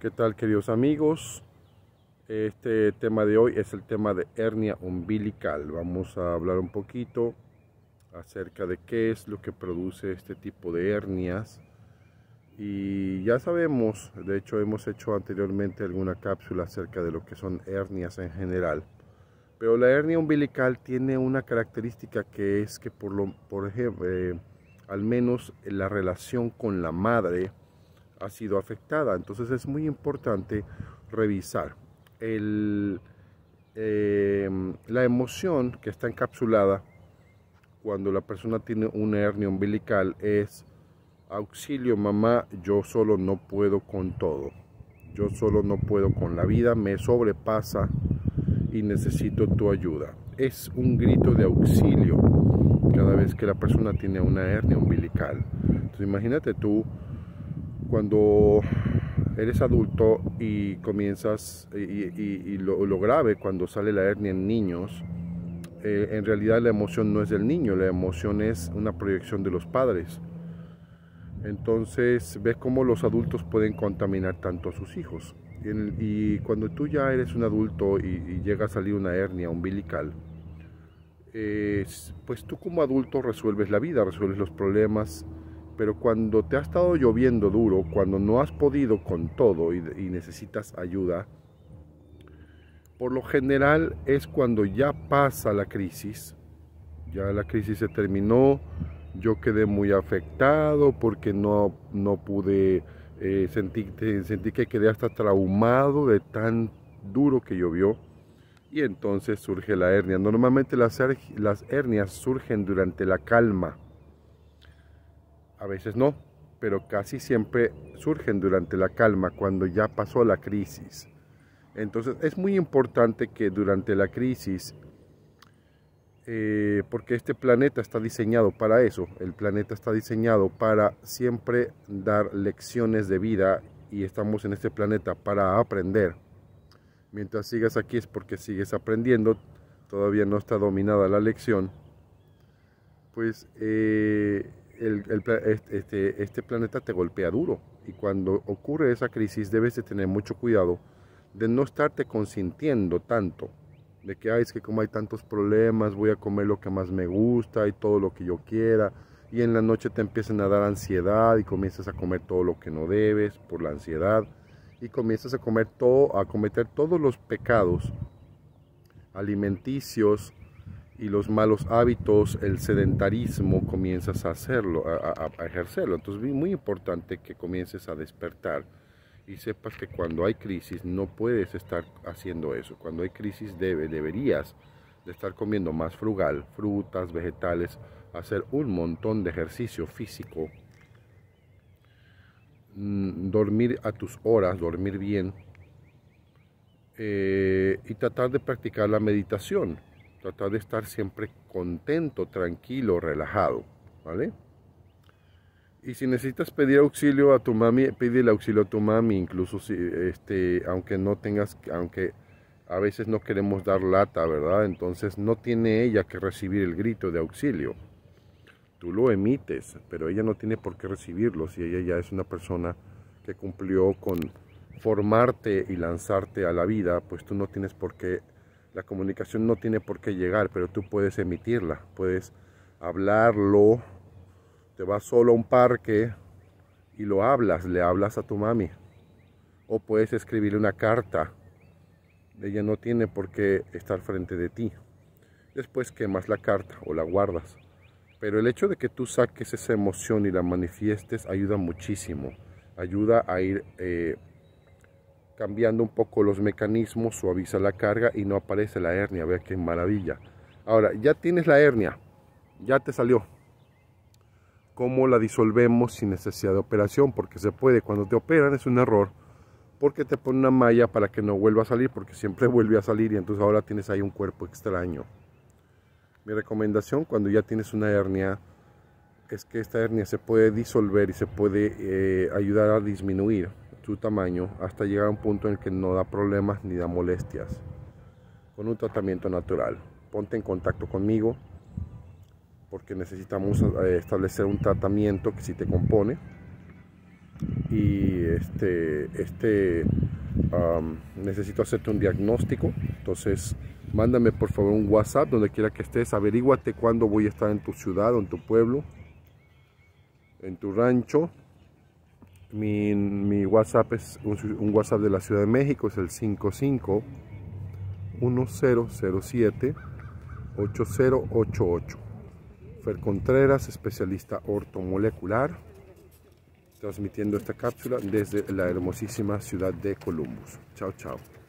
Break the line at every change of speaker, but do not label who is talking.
¿Qué tal queridos amigos? Este tema de hoy es el tema de hernia umbilical. Vamos a hablar un poquito acerca de qué es lo que produce este tipo de hernias. Y ya sabemos, de hecho hemos hecho anteriormente alguna cápsula acerca de lo que son hernias en general. Pero la hernia umbilical tiene una característica que es que por, lo, por ejemplo, eh, al menos la relación con la madre, ha sido afectada. Entonces es muy importante revisar em, la emoción que está encapsulada cuando la persona tiene una hernia umbilical es auxilio mamá, yo solo no puedo con todo. Yo solo no puedo con la vida, me sobrepasa y necesito tu ayuda. Es un grito de auxilio cada vez que la persona tiene una hernia umbilical. Entonces imagínate tú cuando eres adulto y comienzas, y, lo, grave cuando sale la hernia en niños, eh, en realidad la emoción no es del niño, la emoción es una proyección de los padres. Entonces ves cómo los adultos pueden contaminar tanto a sus hijos. Y, cuando tú ya eres un adulto y, llega a salir una hernia umbilical, eh, pues tú como adulto resuelves la vida, resuelves los problemas, pero cuando te ha estado lloviendo duro, cuando no has podido con todo y, necesitas ayuda, por lo general es cuando ya pasa la crisis, ya la crisis se terminó, yo quedé muy afectado porque no, no pude, eh, sentir sentí, que quedé hasta traumado de tan duro que llovió y entonces surge la hernia. Normalmente las, las hernias surgen durante la calma a veces no, pero casi siempre surgen durante la calma, cuando ya pasó la crisis. Entonces es muy importante que durante la crisis, eh, porque este planeta está diseñado para eso, el planeta está diseñado para siempre dar lecciones de vida y estamos en este planeta para aprender. Mientras sigas aquí es porque sigues aprendiendo, todavía no está dominada la lección. Pues eh, este, este, planeta te golpea duro. Y cuando ocurre esa crisis debes de tener mucho cuidado de no estarte consintiendo tanto. De que, ay, es que como hay tantos problemas, voy a comer lo que más me gusta y todo lo que yo quiera. Y en la noche te empiezan a dar ansiedad y comienzas a comer todo lo que no debes por la ansiedad. Y comienzas a, comer todo, a cometer todos los pecados alimenticios y los malos hábitos, el sedentarismo, comienzas a hacerlo, a, ejercerlo. Entonces es muy importante que comiences a despertar y sepas que cuando hay crisis no puedes estar haciendo eso. Cuando hay crisis debe, deberías de estar comiendo más frugal, frutas, vegetales, hacer un montón de ejercicio físico, mm, dormir a tus horas, dormir bien eh, y tratar de practicar la meditación Tratar de estar siempre contento, tranquilo, relajado, ¿vale? Y si necesitas pedir auxilio a tu mami, pide el auxilio a tu mami, incluso si, este, aunque no tengas, aunque a veces no queremos dar lata, ¿verdad? Entonces no tiene ella que recibir el grito de auxilio. Tú lo emites, pero ella no tiene por qué recibirlo si ella ya es una persona que cumplió con formarte y lanzarte a la vida, pues tú no tienes por qué la comunicación no tiene por qué llegar, pero tú puedes emitirla, puedes hablarlo. Te vas solo a un parque y lo hablas, le hablas a tu mami. O puedes escribirle una carta. Ella no tiene por qué estar frente de ti. Después quemas la carta o la guardas. Pero el hecho de que tú saques esa emoción y la manifiestes ayuda muchísimo. Ayuda a ir eh, cambiando un poco los mecanismos, suaviza la carga y no aparece la hernia. Vea qué maravilla. Ahora, ya tienes la hernia, ya te salió. ¿Cómo la disolvemos sin necesidad de operación? Porque se puede, cuando te operan es un error, porque te ponen una malla para que no vuelva a salir, porque siempre vuelve a salir y entonces ahora tienes ahí un cuerpo extraño. Mi recomendación cuando ya tienes una hernia es que esta hernia se puede disolver y se puede eh, ayudar a disminuir tu tamaño hasta llegar a un punto en el que no da problemas ni da molestias. Con un tratamiento natural. Ponte en contacto conmigo porque necesitamos eh, establecer un tratamiento que si te compone y este, este necesito hacerte un diagnóstico entonces mándame por favor un whatsapp donde quiera que estés averíguate cuándo voy a estar en tu ciudad o en tu pueblo en tu rancho mi, WhatsApp es un, WhatsApp de la Ciudad de México, es el 55 1007 8088. Fer Contreras, especialista ortomolecular, transmitiendo esta cápsula desde la hermosísima ciudad de Columbus. Chao, chao.